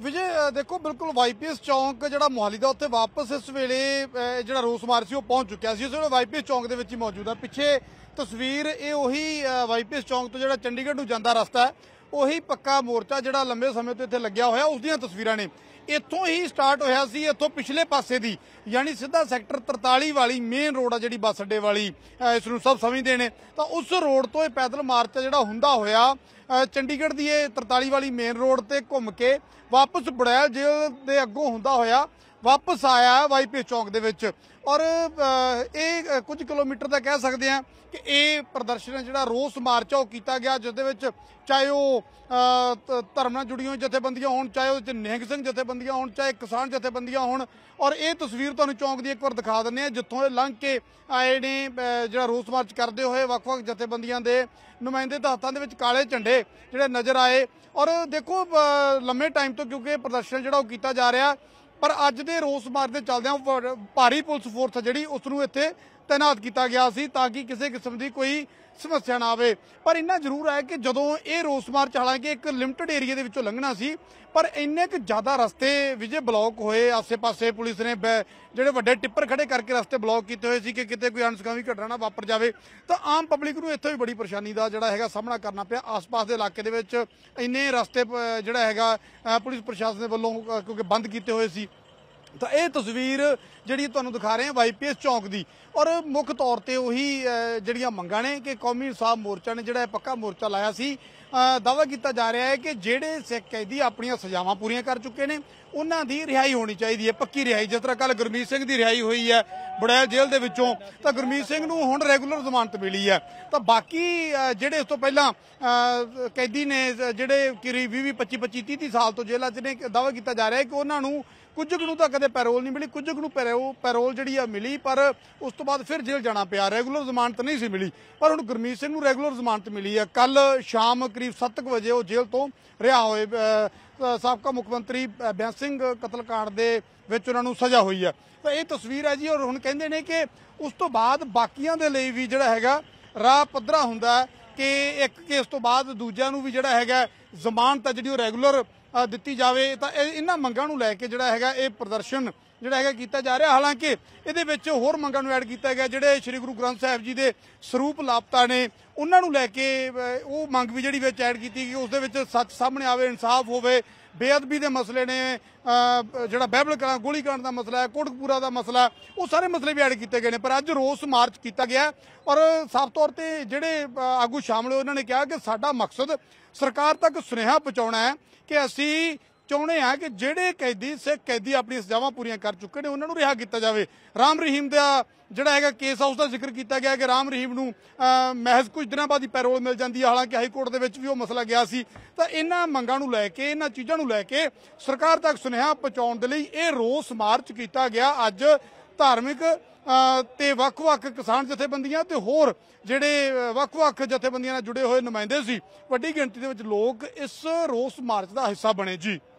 ਵਿਜੇ ਦੇਖੋ ਬਿਲਕੁਲ ਵਾਈਪੀਐਸ ਚੌਂਕ ਜਿਹੜਾ ਮੋਹਾਲੀ ਦਾ ਉੱਥੇ ਵਾਪਸ ਇਸ ਵੇਲੇ ਜਿਹੜਾ ਰੋਸ ਮਾਰ ਸੀ ਉਹ ਪਹੁੰਚ ਚੁੱਕਿਆ ਸੀ ਉਸ ਵੇਲੇ ਵਾਈਪੀਐਸ ਚੌਂਕ ਦੇ ਵਿੱਚ ਹੀ ਮੌਜੂਦ ਆ ਪਿੱਛੇ ਤਸਵੀਰ ਇਹ ਉਹੀ ਵਾਈਪੀਐਸ ਚੌਂਕ ਤੋਂ ਜਿਹੜਾ ਚੰਡੀਗੜ੍ਹ ਨੂੰ ਜਾਂਦਾ ਰਸਤਾ ਹੈ ਉਹੀ ਪੱਕਾ ਮੋਰਚਾ ਜਿਹੜਾ ਲੰਬੇ ਸਮੇਂ ਤੋਂ ਇੱਥੇ ਲੱਗਿਆ ਹੋਇਆ ਉਸ ਦੀਆਂ ਤਸਵੀਰਾਂ ਨੇ ਇੱਥੋਂ ਹੀ ਸਟਾਰਟ ਹੋਇਆ ਸੀ ਇੱਥੋਂ ਪਿਛਲੇ ਪਾਸੇ ਦੀ ਯਾਨੀ ਸਿੱਧਾ ਸੈਕਟਰ 43 ਵਾਲੀ ਮੇਨ ਰੋਡ ਆ ਜਿਹੜੀ ਬੱਸ ਅੱਡੇ ਵਾਲੀ ਇਸ ਨੂੰ ਸਭ ਸਮਝਦੇ ਨੇ ਤਾਂ ਉਸ ਰੋਡ ਤੋਂ ਇਹ ਪੈਦਲ ਮਾਰਚ ਜਿਹੜਾ ਹੁੰਦਾ ਹੋਇਆ ਚੰਡੀਗੜ੍ਹ ਦੀ ਇਹ 43 ਵਾਲੀ ਮੇਨ ਰੋਡ ਤੇ ਘੁੰਮ ਕੇ ਵਾਪਸ ਬੜੈਲ ਜੇਲ ਦੇ ਅੱਗੋਂ ਹੁੰਦਾ ਹੋਇਆ ਵਾਪਸ ਆਇਆ ਵਾਈਪੀ ਚੌਂਕ ਦੇ ਵਿੱਚ ਔਰ ਇਹ ਕੁਝ ਕਿਲੋਮੀਟਰ ਦਾ ਕਹਿ ਸਕਦੇ ਆ ਕਿ ਇਹ ਪ੍ਰਦਰਸ਼ਨ ਜਿਹੜਾ ਰੋਸ ਮਾਰਚ ਉਹ ਕੀਤਾ ਗਿਆ ਜਿਸ ਦੇ ਵਿੱਚ ਚਾਹੇ ਉਹ ਧਰਮ ਨਾਲ ਜੁੜੀਆਂ ਜਥੇਬੰਦੀਆਂ ਹੋਣ ਚਾਹੇ ਉਹ ਨਿਹੰਗ ਸਿੰਘ ਜਥੇਬੰਦੀ ਜਥੇਬੰਦੀਆਂ ਹੋਣ ਚਾਹੇ ਕਿਸਾਨ ਜਥੇਬੰਦੀਆਂ ਹੋਣ ਔਰ ਇਹ ਤਸਵੀਰ ਤੁਹਾਨੂੰ ਚੌਂਕ ਦੀ ਇੱਕ ਵਾਰ ਦਿਖਾ ਦਿੰਨੇ ਆ ਜਿੱਥੋਂ ਇਹ ਲੰਘ ਕੇ ਆਏ ਨੇ ਜਿਹੜਾ ਰੋਸ ਮਾਰਚ ਕਰਦੇ ਹੋਏ ਵੱਖ-ਵੱਖ ਜਥੇਬੰਦੀਆਂ ਦੇ ਨੁਮਾਇੰਦੇ ਦੇ ਹੱਥਾਂ ਦੇ ਵਿੱਚ ਕਾਲੇ ਝੰਡੇ ਜਿਹੜੇ ਨਜ਼ਰ ਆਏ ਔਰ ਦੇਖੋ ਲੰਮੇ ਟਾਈਮ ਤੋਂ ਕਿਉਂਕਿ ਪ੍ਰਦਰਸ਼ਨ ਜਿਹੜਾ ਉਹ ਕੀਤਾ ਜਾ ਰਿਹਾ ਪਰ ਅੱਜ ਦੇ ਰੋਸ ਮਾਰਚ ਦੇ ਚੱਲਦਿਆਂ ਭਾਰੀ ਪੁਲਿਸ ਫੋਰਸ ਜਿਹੜੀ ਉਸ ਨੂੰ ਇੱਥੇ ਤੈਨਾਤ ਕੀਤਾ ਗਿਆ ਸੀ ਤਾਂ ਕਿ ਕਿਸੇ ਕਿਸਮ ਦੀ ਕੋਈ ਸਮੱਸਿਆ ਨਾ ਆਵੇ ਪਰ ਇੰਨਾ ਜ਼ਰੂਰ ਹੈ ਕਿ ਜਦੋਂ ਇਹ ਰੋਸ ਮਾਰਚ ਹਾਲਾਂਕਿ ਇੱਕ ਲਿਮਟਿਡ ਏਰੀਆ ਦੇ ਵਿੱਚੋਂ ਲੰਘਣਾ ਸੀ ਪਰ ਇੰਨੇ ਕੁ ਜ਼ਿਆਦਾ ਰਸਤੇ ਵਿਜੇ ਬਲੌਕ ਹੋਏ ਆਸ ਪਾਸੇ ਪੁਲਿਸ ਨੇ ਜਿਹੜੇ ਵੱਡੇ ਟਿੱਪਰ ਖੜੇ ਕਰਕੇ ਰਸਤੇ ਬਲੌਕ ਕੀਤੇ ਹੋਏ ਸੀ ਕਿ ਕਿਤੇ ਕੋਈ ਅਣਸਕਾਵੀ ਘਟਨਾ ਨਾ ਵਾਪਰ ਜਾਵੇ ਤਾਂ ਆਮ ਪਬਲਿਕ ਨੂੰ ਇੱਥੇ ਵੀ ਬੜੀ ਪਰੇਸ਼ਾਨੀ ਦਾ ਜਿਹੜਾ ਹੈਗਾ ਸਾਹਮਣਾ ਕਰਨਾ ਪਿਆ ਆਸ-ਪਾਸ ਦੇ ਇਲਾਕੇ ਦੇ ਵਿੱਚ ਇੰਨੇ ਰਸਤੇ ਜਿਹੜਾ ਹੈਗਾ ਪੁਲਿਸ ਪ੍ਰਸ਼ਾਸਨ ਦੇ ਵੱਲੋਂ ਕਿਉਂਕਿ ਬੰਦ ਕੀਤੇ ਹੋਏ ਸੀ ਤਾਂ ਇਹ ਤਸਵੀਰ ਜਿਹੜੀ ਤੁਹਾਨੂੰ ਦਿਖਾ ਰਹੇ ਹਾਂ ਵਾਈਪੀਐਸ ਚੌਂਕ ਦੀ ਔਰ ਮੁੱਖ ਤੌਰ ਤੇ ਉਹੀ ਜਿਹੜੀਆਂ ਮੰਗਾਂ ਨੇ ਕਿ ਕੌਮੀ ਸਾਹਿਬ ਮੋਰਚਾ ਨੇ ਜਿਹੜਾ ਪੱਕਾ ਮੋਰਚਾ ਲਾਇਆ ਸੀ ਦਾਵਾ ਕੀਤਾ ਜਾ ਰਿਹਾ ਹੈ ਕਿ ਜਿਹੜੇ ਸਿੱਖ ਕੈਦੀ ਆਪਣੀਆਂ ਸਜ਼ਾਵਾਂ ਪੂਰੀਆਂ ਕਰ ਚੁੱਕੇ ਨੇ ਉਹਨਾਂ ਦੀ ਰਿਹਾਈ ਹੋਣੀ ਚਾਹੀਦੀ ਹੈ ਪੱਕੀ ਰਿਹਾਈ ਜਿਸ ਤਰ੍ਹਾਂ ਕੱਲ ਗੁਰਮੀਤ ਸਿੰਘ ਦੀ ਰਿਹਾਈ ਹੋਈ ਹੈ ਬੜੈਲ ਜੇਲ੍ਹ ਦੇ ਵਿੱਚੋਂ ਤਾਂ ਗੁਰਮੀਤ ਸਿੰਘ ਨੂੰ ਹੁਣ ਰੈਗੂਲਰ ਜ਼ਮਾਨਤ ਮਿਲੀ ਹੈ ਤਾਂ ਬਾਕੀ ਜਿਹੜੇ ਉਸ ਤੋਂ ਪਹਿਲਾਂ ਕੈਦੀ ਨੇ ਜਿਹੜੇ ਕਰੀਬ 20 25 25 30 ਸਾਲ ਤੋਂ ਜੇਲ੍ਹਾਂ 'ਚ ਨੇ ਦਾਵਾ ਕੀਤਾ ਜਾ ਰਿਹਾ ਹੈ ਕਿ ਉਹਨਾਂ ਨੂੰ ਕੁਝ ਨੂੰ ਤਾਂ ਕਦੇ ਪੈਰੋਲ ਨਹੀਂ ਮਿਲੀ ਕੁਝ ਨੂੰ ਪੈਰੋਲ ਜਿਹੜੀ ਆ ਮਿਲੀ ਪਰ ਉਸ ਤੋਂ ਬਾਅਦ ਫਿਰ ਜੇਲ੍ਹ ਜਾਣਾ ਪਿਆ ਰੈਗੂਲਰ ਜ਼ਮਾਨਤ ਨਹੀਂ ਸੀ ਮਿਲੀ ਪਰ ਹੁਣ ਗੁਰਮੀਤ ਸਿੰਘ ਨੂੰ ਰੈਗੂਲਰ ਜ਼ਮਾਨਤ ਮਿਲੀ ਹੈ ਕੱਲ ਸ਼ਾਮ ਕਰੀਬ 7:00 ਵਜੇ ਉਹ ਜੇਲ੍ਹ ਤੋਂ ਰਿਹਾ ਹੋਏ ਸਾਬਕਾ ਮੁੱਖ ਮੰਤਰੀ ਬੈਂਸ ਸਿੰਘ ਕਤਲकांड ਦੇ ਵਿੱਚ ਉਹਨਾਂ ਨੂੰ ਸਜ਼ਾ ਹੋਈ ਹੈ ਤਾਂ ਇਹ ਤਸਵੀਰ ਹੈ ਜੀ ਔਰ ਹੁਣ ਕਹਿੰਦੇ ਨੇ ਕਿ ਉਸ ਤੋਂ ਬਾਅਦ ਬਾਕੀਆਂ ਦੇ ਲਈ ਵੀ ਜਿਹੜਾ ਹੈਗਾ ਰਾਹ ਪੱਧਰਾ ਹੁੰਦਾ ਕਿ ਇੱਕ ਕੇਸ ਤੋਂ ਬਾਅਦ ਦੂਜਿਆਂ ਨੂੰ ਵੀ ਜਿਹੜਾ ਹੈਗਾ ਜ਼ਮਾਨਤ ਜਿਹੜੀ ਉਹ ਰੈਗੂਲਰ ਦਿੱਤੀ ਜਾਵੇ ਤਾਂ ਇਹਨਾਂ ਮੰਗਾਂ ਨੂੰ ਲੈ ਕੇ ਜਿਹੜਾ ਹੈਗਾ ਇਹ ਪ੍ਰਦਰਸ਼ਨ ਜਿਹੜਾ ਹੈਗਾ ਕੀਤਾ ਜਾ ਰਿਹਾ ਹਾਲਾਂਕਿ ਇਹਦੇ ਵਿੱਚ ਹੋਰ ਮੰਗਾਂ ਨੂੰ ਐਡ ਕੀਤਾ ਗਿਆ ਜਿਹੜੇ ਸ੍ਰੀ ਗੁਰੂ ਗ੍ਰੰਥ ਸਾਹਿਬ ਜੀ ਦੇ ਸਰੂਪ ਲਾਪਤਾ ਨੇ ਉਹਨਾਂ ਨੂੰ ਲੈ ਕੇ ਉਹ ਮੰਗ ਵੀ ਜਿਹੜੀ ਵਿੱਚ ਐਡ ਕੀਤੀ ਗਈ ਉਸ ਦੇ ਵਿੱਚ ਸੱਚ ਸਾਹਮਣੇ ਆਵੇ ਇਨਸਾਫ ਹੋਵੇ ਬੇਅਦਬੀ ਦੇ ਮਸਲੇ ਨੇ ਜਿਹੜਾ ਬਹਿਬਲ ਗੋਲੀ ਗੋਲੀकांड ਦਾ ਮਸਲਾ ਹੈ ਕੋਟਕਪੂਰਾ ਦਾ ਮਸਲਾ ਉਹ ਸਾਰੇ ਮਸਲੇ ਵੀ ਐਡ ਕੀਤੇ ਗਏ ਨੇ ਪਰ ਅੱਜ ਰੋਸ ਮਾਰਚ ਕੀਤਾ ਗਿਆ ਔਰ ਸਾਫ਼ ਤੌਰ ਤੇ ਜਿਹੜੇ ਆਗੂ ਸ਼ਾਮਲ ਹੋਏ ਉਹਨਾਂ ਨੇ ਕਿਹਾ ਕਿ ਸਾਡਾ ਮਕਸਦ ਸਰਕਾਰ ਤੱਕ ਸੁਨੇਹਾ ਪਹੁੰਚਾਉਣਾ ਹੈ ਕਿ ਅਸੀਂ ਚਾਹੁੰਦੇ ਹਾਂ ਕਿ ਜਿਹੜੇ ਕੈਦੀ ਸਿੱਖ ਕੈਦੀ ਆਪਣੀ ਸਜ਼ਾਵਾਂ ਪੂਰੀਆਂ ਕਰ ਚੁੱਕੇ ਨੇ ਉਹਨਾਂ ਨੂੰ ਰਿਹਾ ਕੀਤਾ ਜਾਵੇ ਰਾਮ ਰਹੀਮ ਦਾ ਜਿਹੜਾ ਹੈਗਾ ਕੇਸ ਹਾਊਸ ਦਾ ਜ਼ਿਕਰ ਕੀਤਾ ਗਿਆ ਕਿ ਰਾਮ ਰਹੀਮ ਨੂੰ ਮਹਿਜ਼ ਕੁਝ ਦਿਨਾਂ ਬਾਅਦ ਹੀ ਪੈਰੋਲ ਮਿਲ ਜਾਂਦੀ ਹੈ ਹਾਲਾਂਕਿ ਹਾਈ ਕੋਰਟ ਦੇ ਵਿੱਚ ਵੀ ਉਹ ਮਸਲਾ ਗਿਆ ਸੀ ਤਾਂ ਇਹਨਾਂ ਮੰਗਾਂ ਨੂੰ ਲੈ ਕੇ ਇਹਨਾਂ ਚੀਜ਼ਾਂ ਨੂੰ ਲੈ ਕੇ ਸਰਕਾਰ ਤੱਕ ਸੁਨੇਹਾ ਪਹੁੰਚਾਉਣ ਦੇ ਲਈ ਇਹ ਰੋਸ ਮਾਰਚ ਕੀਤਾ ਗਿਆ ਅੱਜ ਧਾਰਮਿਕ ਤੇ ਵੱਖ-ਵੱਖ ਕਿਸਾਨ ਜਥੇਬੰਦੀਆਂ ਤੇ ਹੋਰ ਜਿਹੜੇ ਵੱਖ-ਵੱਖ ਜਥੇਬੰਦੀਆਂ ਨਾਲ ਜੁੜੇ ਹੋਏ ਨੁਮਾਇੰਦੇ ਸੀ ਵੱਡੀ ਗਿਣਤੀ ਦੇ ਵਿੱਚ ਲੋਕ ਇਸ ਰੋਸ ਮਾਰਚ ਦਾ ਹਿੱਸਾ ਬਣੇ ਜੀ